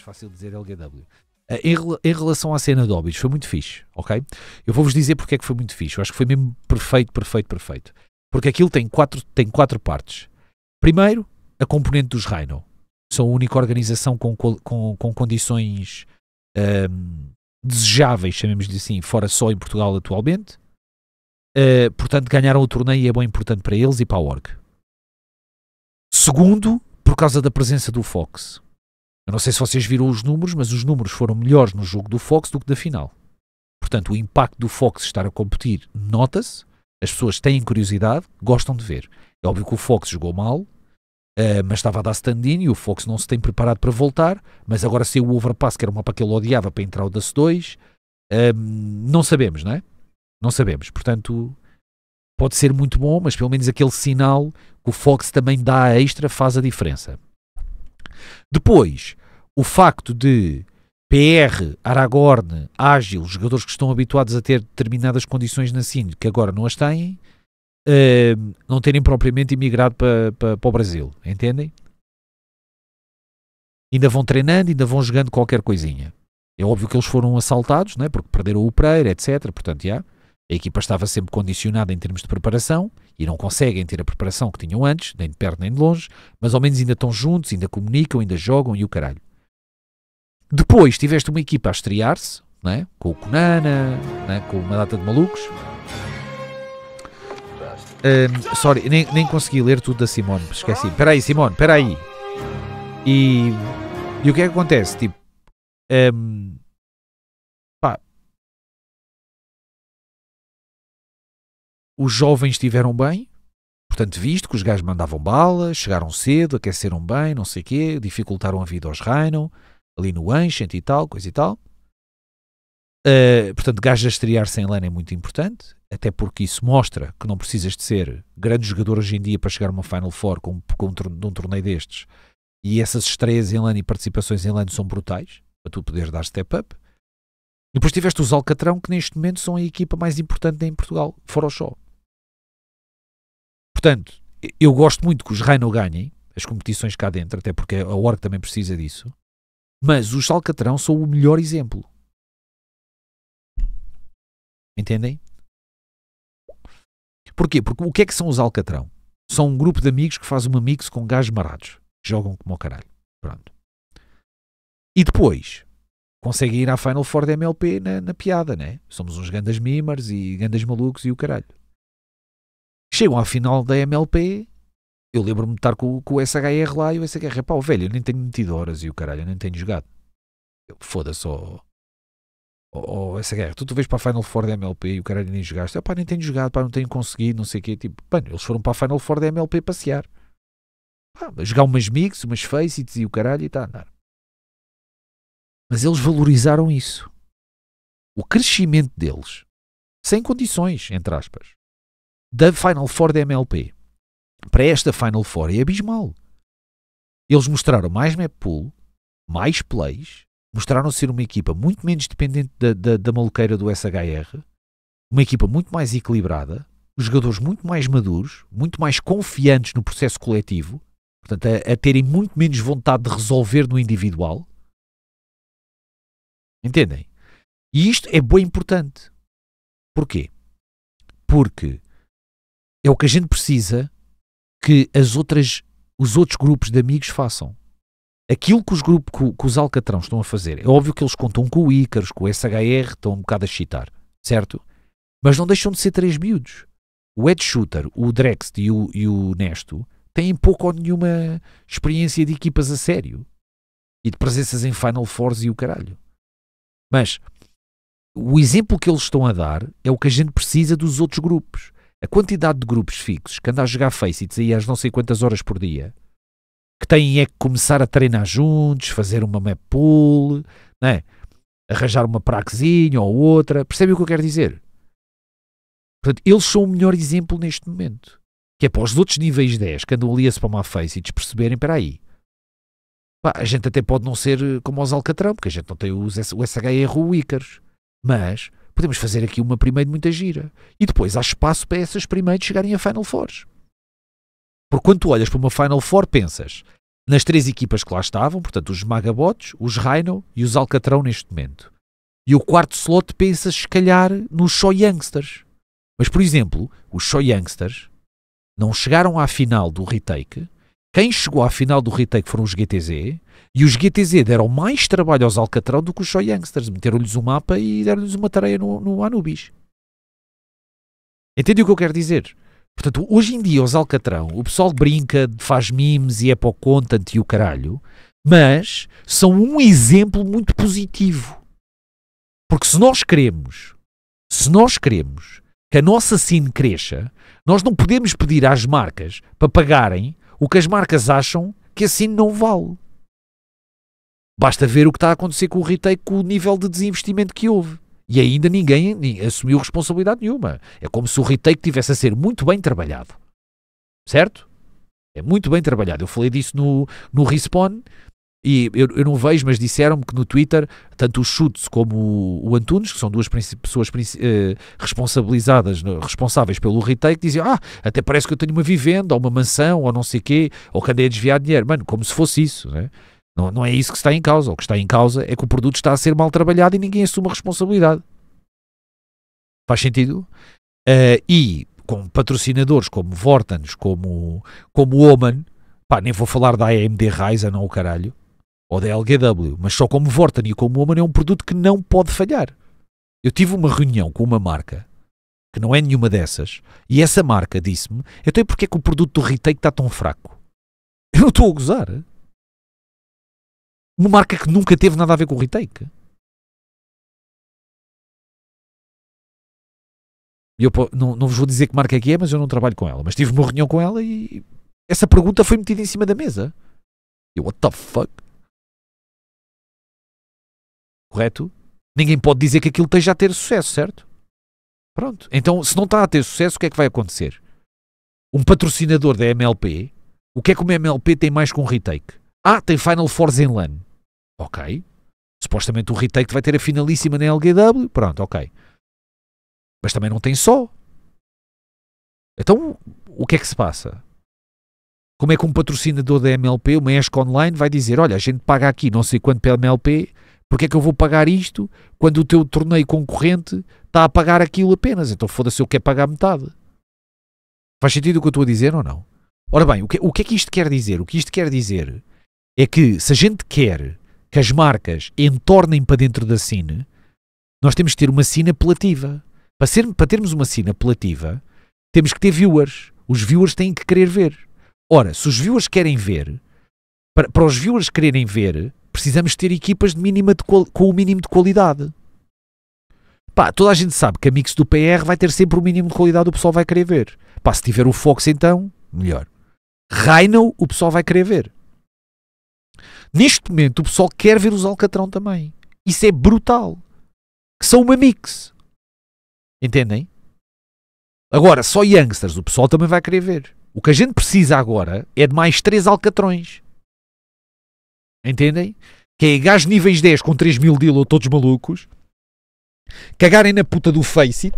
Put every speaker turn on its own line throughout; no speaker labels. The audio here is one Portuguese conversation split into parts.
mais fácil dizer LGW. Ah, em, em, relação à cena de Hobbits, foi muito fixe, ok? Eu vou-vos dizer porque é que foi muito fixe. Eu acho que foi mesmo perfeito, perfeito, perfeito. Porque aquilo tem quatro, tem quatro partes. Primeiro, a componente dos Rhino. São a única organização com, com, com condições um, desejáveis, chamemos-lhe assim, fora só em Portugal atualmente. Uh, portanto, ganharam o torneio e é e importante para eles e para a org.
Segundo,
por causa da presença do Fox. Eu não sei se vocês viram os números, mas os números foram melhores no jogo do Fox do que da final. Portanto, o impacto do Fox estar a competir nota-se, as pessoas têm curiosidade, gostam de ver. É óbvio que o Fox jogou mal, Uh, mas estava a dar stand-in e o Fox não se tem preparado para voltar. Mas agora se o overpass, que era uma para que ele odiava, para entrar o das 2. Uh, não sabemos, não é? Não sabemos. Portanto, pode ser muito bom, mas pelo menos aquele sinal que o Fox também dá a extra faz a diferença. Depois, o facto de PR, Aragorn, Ágil, jogadores que estão habituados a ter determinadas condições na CIN, que agora não as têm, uh, não terem propriamente imigrado para, o Brasil, entendem? Ainda vão treinando, ainda vão jogando qualquer coisinha. É óbvio que eles foram assaltados, né? porque perderam o Pereira, etc. Portanto, a equipa estava sempre condicionada em termos de preparação e não conseguem ter a preparação que tinham antes, nem de perto nem de longe, mas ao menos ainda estão juntos, ainda comunicam, ainda jogam e o caralho. Depois tiveste uma equipa a estrear-se, é? com o Conana, é? com uma data de malucos. Um, sorry, nem, nem consegui ler tudo da Simone, esqueci. Espera aí, Simone, espera aí.
E, e o que é que acontece? Tipo, um, pá, os jovens estiveram bem, portanto, visto que os gajos mandavam bala, chegaram cedo, aqueceram bem, não sei o quê,
dificultaram a vida aos Rhino ali no Ancient e tal, coisa e tal. Uh, portanto, estrear sem lana é muito importante, até porque isso mostra que não precisas de ser grande jogador hoje em dia para chegar a uma Final Four com, com de um torneio destes. E essas estreias em LAN e participações em LAN são brutais para tu poderes dar step up. Depois tiveste os Alcatrão, que neste momento são a equipa mais importante em Portugal, fora o show. Portanto, eu gosto muito que os Rhino ganhem as competições cá dentro, até porque a Org
também precisa disso. Mas os Alcatrão são o melhor exemplo. Entendem? Porquê? Porque o que é
que são os Alcatrão? São um grupo de amigos que faz uma mix com gajos marados. Jogam como o caralho. Pronto. E depois, conseguem ir à Final Four da MLP na, na piada, né? Somos uns gandas mimers e gandas malucos e o caralho. Chegam à final da MLP eu lembro-me de estar com, com, o SHR lá e o SHR, pá, velho, eu nem tenho metido horas e o caralho, eu nem tenho jogado. Foda-se, ó. Oh, oh, SHR, tu, tu vês para a Final Four da MLP e o caralho nem jogaste. eu pá, nem tenho jogado, pá, não tenho conseguido, não sei o quê. Tipo, mano, eles foram para a Final Four da MLP passear. Pá, jogar umas mix, umas faces e o
caralho e está a andar. Mas eles valorizaram isso. O crescimento deles, sem condições, entre aspas, da Final Four
da MLP para esta Final Four é abismal. Eles mostraram mais map pool, mais plays, mostraram ser uma equipa muito menos dependente da, da, da maluqueira do SHR, uma equipa muito mais equilibrada, jogadores muito mais maduros, muito mais confiantes no processo coletivo, portanto, a, a terem muito menos vontade de
resolver no individual. Entendem? E isto é bem importante. Porquê? Porque é o que
a gente precisa que as outras, os outros grupos de amigos façam. Aquilo que os, grupos, que, que os Alcatrão estão a fazer, é óbvio que eles contam com o Icarus, com o SHR, estão um bocado a chitar, certo? Mas não deixam de ser três miúdos. O Ed Shooter, o Drext e o, e o Nesto têm pouco ou nenhuma experiência de equipas a sério e de presenças em Final Fours e o caralho. Mas o exemplo que eles estão a dar é o que a gente precisa dos outros grupos a quantidade de grupos fixos que anda a jogar Faceit aí às não sei quantas horas por dia, que têm é que começar a treinar juntos, fazer uma map pool, né? arranjar uma praxinha ou outra, percebem o que eu quero dizer? Portanto, eles são o melhor exemplo neste momento. Que é para os outros níveis 10 que andam ali a spamar face e perceberem espera aí, pá, a gente até pode não ser como os Alcatrão, porque a gente não tem o SHR Wickers, mas podemos fazer aqui uma primeira de muita gira. E depois há espaço para essas primeiras chegarem a Final Fours. Porque quando tu olhas para uma Final Four, pensas nas três equipas que lá estavam, portanto, os Magabots, os Rhino e os Alcatrão neste momento. E o quarto slot pensas, se calhar, nos show Youngsters. Mas, por exemplo, os show Youngsters não chegaram à final do retake quem chegou à final do retake foram os GTZ e os GTZ deram mais trabalho aos Alcatrão do que os Show Youngsters. Meteram-lhes um mapa e deram-lhes uma tareia no, no Anubis. Entende o que eu quero dizer? Portanto, hoje em dia, os Alcatrão, o pessoal brinca, faz memes e é para o content e o caralho, mas são um exemplo muito positivo. Porque se nós queremos, se nós queremos que a nossa cine cresça, nós não podemos pedir às marcas para pagarem o que as marcas acham que assim não vale. Basta ver o que está a acontecer com o retake, com o nível de desinvestimento que houve. E ainda ninguém assumiu responsabilidade nenhuma. É como se o retake tivesse a ser muito bem trabalhado. Certo? É muito bem trabalhado. Eu falei disso no, no Respawn, e eu, eu não vejo, mas disseram-me que no Twitter, tanto o Schutz como o, o Antunes, que são duas pessoas eh, responsabilizadas, responsáveis pelo retake, diziam: Ah, até parece que eu tenho uma vivenda, ou uma mansão, ou não sei o quê, ou que andei a desviar dinheiro. Mano, como se fosse isso, né? Não, não é isso que está em causa. O que está em causa é que o produto está a ser mal trabalhado e ninguém assume a responsabilidade. Faz sentido? Uh, e com patrocinadores como Vortans, como, como Oman, pá, nem vou falar da AMD Ryzen ou o caralho, ou da LGW, mas só como Vorten e como Woman é um produto que não pode falhar. Eu tive uma reunião com uma marca que não é nenhuma dessas, e essa marca disse-me:
Então, porque é que o produto do Retake está tão fraco? Eu não estou a gozar. Uma marca que nunca teve nada a ver com o Retake. Eu não, não vos vou dizer que marca é que é, mas eu não trabalho com ela. Mas tive uma reunião com ela e essa pergunta foi metida em cima da mesa. Eu, what the fuck? Correto? Ninguém pode dizer que aquilo esteja a ter sucesso, certo? Pronto. Então, se não está a ter sucesso, o que é que vai acontecer?
Um patrocinador da MLP, o que é que uma MLP tem mais que um retake? Ah, tem Final Fours em LAN. Ok. Supostamente o retake vai ter a finalíssima na LGW. Pronto, ok. Mas também não tem só. Então, o que é que se passa? Como é que um patrocinador da MLP, uma ESC online, vai dizer: Olha, a gente paga aqui não sei quanto pela MLP, porque é que eu vou pagar isto quando o teu torneio concorrente está a pagar aquilo apenas? Então foda-se, eu quero pagar metade. Faz sentido o que eu estou a dizer ou não? Ora bem, o que, o que é que isto quer dizer? O que isto quer dizer é que se a gente quer que as marcas entornem para dentro da cine, nós temos que ter uma cine apelativa. Para, ser, para termos uma cine apelativa, temos que ter viewers. Os viewers têm que querer ver. Ora, se os viewers querem ver, para, para os viewers quererem ver, precisamos ter equipas de mínima de com o mínimo de qualidade. Pá, toda a gente sabe que a mix do PR vai ter sempre o mínimo de qualidade, o pessoal vai querer ver. Pá, se tiver o Fox então, melhor. Rhino, o pessoal vai querer ver. Neste momento, o pessoal quer ver os Alcatrão também. Isso é brutal. Que são uma mix. Entendem? Agora, só youngsters, o pessoal também vai querer ver. O que a gente precisa agora é de mais três Alcatrões. Entendem? Que é gajos níveis 10 com 3 mil deal ou todos malucos cagarem na puta do Faceit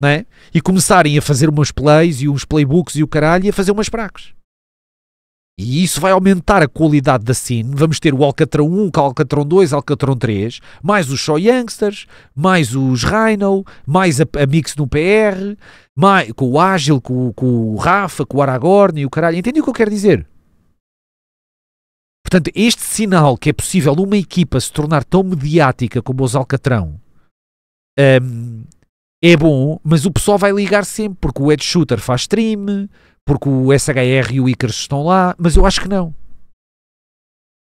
né e começarem a fazer umas plays e uns playbooks e o caralho e a fazer umas pragas. E isso vai aumentar a qualidade da scene. Vamos ter o Alcatron 1, o Alcatron 2, Alcatron 3, mais os Show Youngsters, mais os Rhino, mais a, a Mix no PR, mais, com o Ágil, com, com o Rafa, com o Aragorn e o caralho. Entendem o que eu quero dizer? Portanto, este sinal que é possível uma equipa se tornar tão mediática como os Alcatrão um, é bom, mas o pessoal vai ligar sempre, porque o Ed Shooter faz stream, porque o SHR e o Icarus estão lá, mas eu acho que não.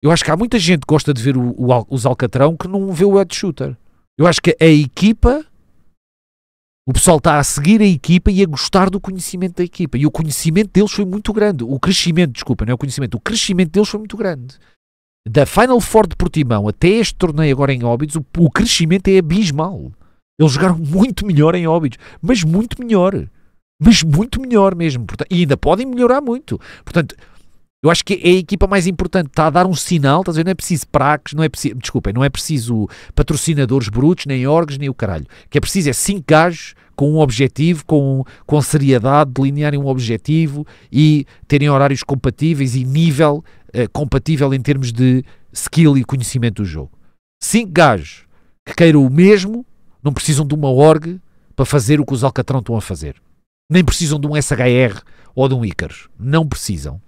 Eu acho que há muita gente que gosta de ver o, o, os Alcatrão que não vê o Ed Shooter. Eu acho que a equipa o pessoal está a seguir a equipa e a gostar do conhecimento da equipa. E o conhecimento deles foi muito grande. O crescimento, desculpa, não é o conhecimento. O crescimento deles foi muito grande. Da Final Four de Portimão até este torneio agora em Óbidos, o, o crescimento é abismal. Eles jogaram muito melhor em Óbidos. Mas muito melhor. Mas muito melhor mesmo. Portanto, e ainda podem melhorar muito. Portanto, eu acho que é a equipa mais importante, está a dar um sinal, estás a ver? Não é preciso praques, não é preciso, desculpem, não é preciso patrocinadores brutos, nem orgs, nem o caralho. O que é preciso é cinco gajos com um objetivo, com, com seriedade, delinearem um objetivo e terem horários compatíveis e nível eh, compatível em termos de skill e conhecimento do jogo. Cinco gajos que queiram o mesmo, não precisam de uma org para fazer o que os Alcatrão estão a fazer. Nem precisam de um SHR ou de um Icarus. Não precisam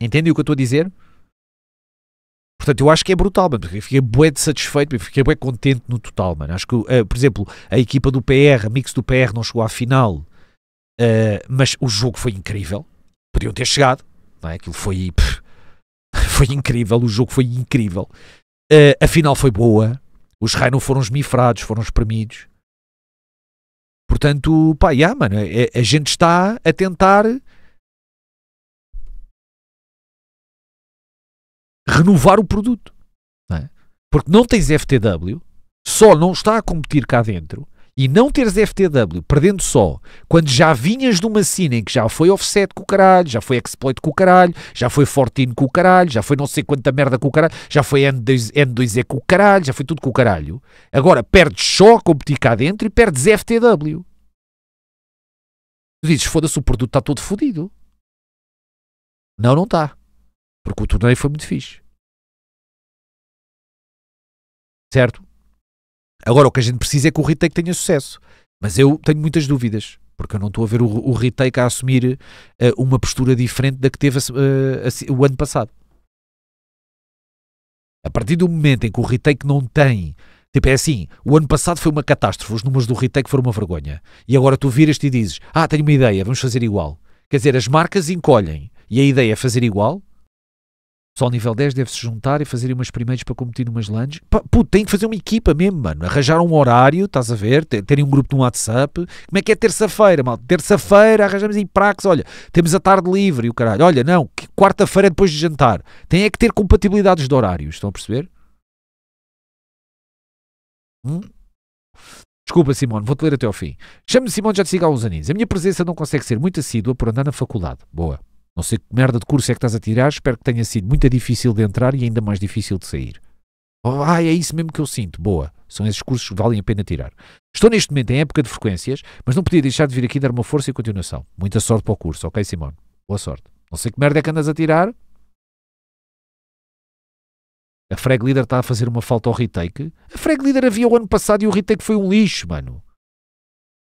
Entendem o que eu estou a dizer? Portanto, eu acho que é brutal, mano. Fiquei bué de satisfeito, fiquei bué contente no total, mano. Acho que, uh, por exemplo, a equipa do PR, a mix do PR não chegou à final, uh, mas o jogo foi incrível. Podiam ter chegado, não é? Aquilo foi... Pff, foi incrível, o jogo foi incrível. Uh, a final foi boa, os Rai não foram esmifrados, foram espremidos.
Portanto, pá, yeah, mano, a, é, é, a gente está a tentar renovar o produto. Não é? Porque não tens FTW, só não está a competir cá
dentro, e não teres FTW, perdendo só, quando já vinhas de uma cena em que já foi offset com o caralho, já foi exploit com o caralho, já foi fortino com o caralho, já foi não sei quanta merda com o caralho, já foi N2, N2E com o caralho, já foi tudo com o caralho. Agora perdes só a competir
cá dentro e perdes FTW. Tu dizes, foda-se, o produto está todo fodido. Não, não está. Porque o torneio foi muito fixe. Certo? Agora, o que a gente precisa é que o retake tenha sucesso. Mas eu tenho muitas dúvidas, porque eu não estou a ver o, o retake a assumir
uh, uma postura diferente da que teve eh, o ano passado. A partir do momento em que o retake não tem. Tipo, é assim, o ano passado foi uma catástrofe, os números do retake foram uma vergonha. E agora tu viras e dizes: Ah, tenho uma ideia, vamos fazer igual. Quer dizer, as marcas encolhem e a ideia é fazer igual, só ao nível 10 deve-se juntar e fazer umas primeiras para competir umas lanches. Puto, tem que fazer uma equipa mesmo, mano. Arranjar um horário, estás a ver? Terem um grupo no WhatsApp. Como é que é terça-feira, mal? Terça-feira arranjamos em praxe. Olha, temos a tarde livre e o caralho. Olha, não, quarta-feira é depois de jantar. Tem é que ter compatibilidades de horários. Estão a perceber? Hum? Desculpa, Simone, vou-te ler até ao fim. Chamo-me Simone, já te sigo há uns aninhos. A minha presença não consegue ser muito assídua por andar na faculdade. Boa. Não sei que merda de curso é que estás a tirar, espero que tenha sido muito difícil de entrar e ainda mais difícil de sair. Oh, ah, é isso mesmo que eu sinto. Boa. São esses cursos que valem a pena tirar. Estou neste momento em época de frequências, mas não podia deixar de vir aqui dar uma força e continuação. Muita sorte para o curso, ok, Simone? Boa sorte. Não sei que merda é que andas a tirar. A Freg Leader está a fazer uma falta ao retake.
A Freg Leader havia o ano passado e o retake foi um lixo, mano.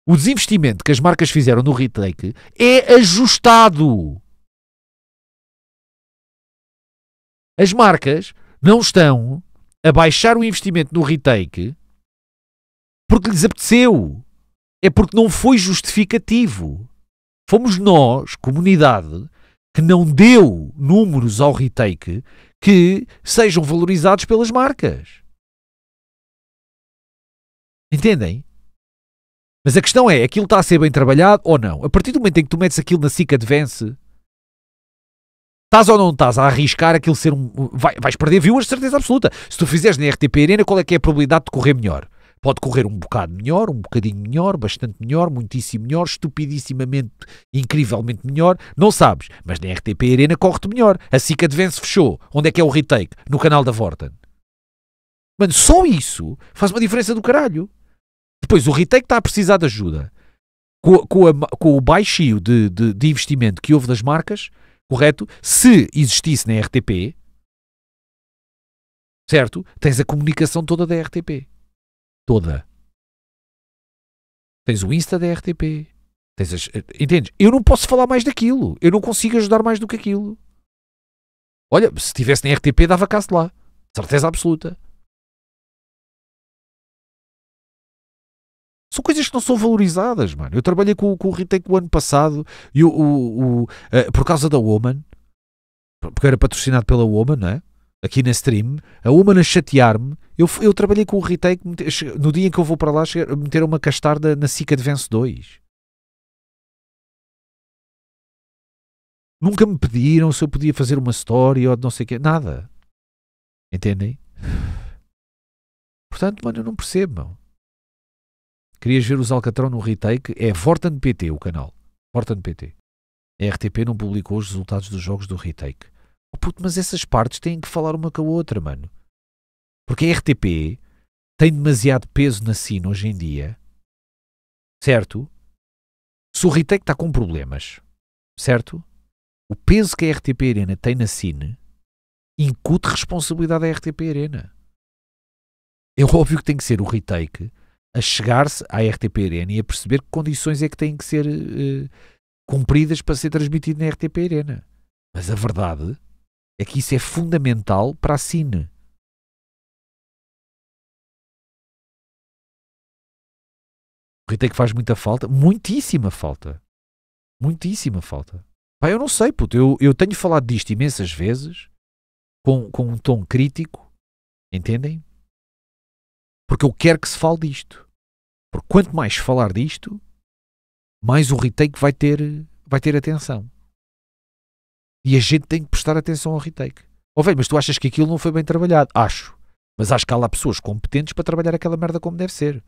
O desinvestimento que as marcas fizeram no retake é ajustado. As marcas não estão a baixar o investimento no retake porque lhes
apeteceu. É porque não foi justificativo. Fomos nós, comunidade, que não deu números ao retake que sejam
valorizados pelas marcas. Entendem? Mas a questão é, aquilo está a ser bem trabalhado ou não? A partir do momento em que tu metes aquilo na SIC
Advance, Estás ou não estás a arriscar aquilo ser um. Vai, vais perder viewers de certeza absoluta. Se tu fizeres na RTP Arena, qual é que é a probabilidade de correr melhor? Pode correr um bocado melhor, um bocadinho melhor, bastante melhor, muitíssimo melhor, estupidissimamente, incrivelmente melhor, não sabes. Mas na RTP Arena corre-te melhor. A Sica de Vence fechou. Onde é que é o retake? No canal da Vorten. Mano, só isso faz uma diferença do caralho. Depois o retake está a precisar de ajuda. Com, com, a, com o baixio de, de, de investimento que houve das marcas, correto? Se existisse na RTP,
certo? Tens a comunicação toda da RTP. Toda. Tens o Insta da RTP. Tens as, eh, entendes? Eu não posso falar mais daquilo. Eu não consigo ajudar mais do que aquilo. Olha, se estivesse na RTP, dava caso lá. Certeza absoluta. São coisas que não são valorizadas, mano. Eu trabalhei com, com o Ritake o ano passado e o, o,
o uh, por causa da Woman, porque era patrocinado pela Woman, não é? Aqui na stream, a Woman a chatear-me. Eu, eu trabalhei com o Ritake no dia em que eu vou para lá, meter
uma castarda na Sica de Vence 2. Nunca me pediram se eu podia fazer uma story ou não sei o quê. Nada.
Entendem? Portanto, mano, eu não percebo, Querias ver os Alcatrão no retake? É Fortan PT o canal. Fortan PT. A RTP não publicou os resultados dos jogos do retake. Oh puto, mas essas partes têm que falar uma com a outra, mano. Porque a RTP tem demasiado peso na sina hoje em dia. Certo? Se o retake está com problemas, certo? O peso que a RTP Arena tem na Cine incute responsabilidade à RTP Arena. É óbvio que tem que ser o retake a chegar-se à RTP-Arena e a perceber que condições é que têm que ser uh, cumpridas para ser
transmitido na RTP-Arena. Mas a verdade é que isso é fundamental para a Cine. Rita que faz muita falta, muitíssima falta. Muitíssima falta.
eu não sei, puto, eu, eu tenho falado disto imensas vezes, com, com um tom
crítico, entendem? Porque eu quero que se fale disto. Porque quanto mais falar disto, mais o retake vai ter, vai ter atenção.
E a gente tem que prestar atenção ao retake. Oh velho, mas tu achas que aquilo não foi bem
trabalhado? Acho. Mas acho que há lá pessoas competentes para trabalhar aquela merda como deve ser.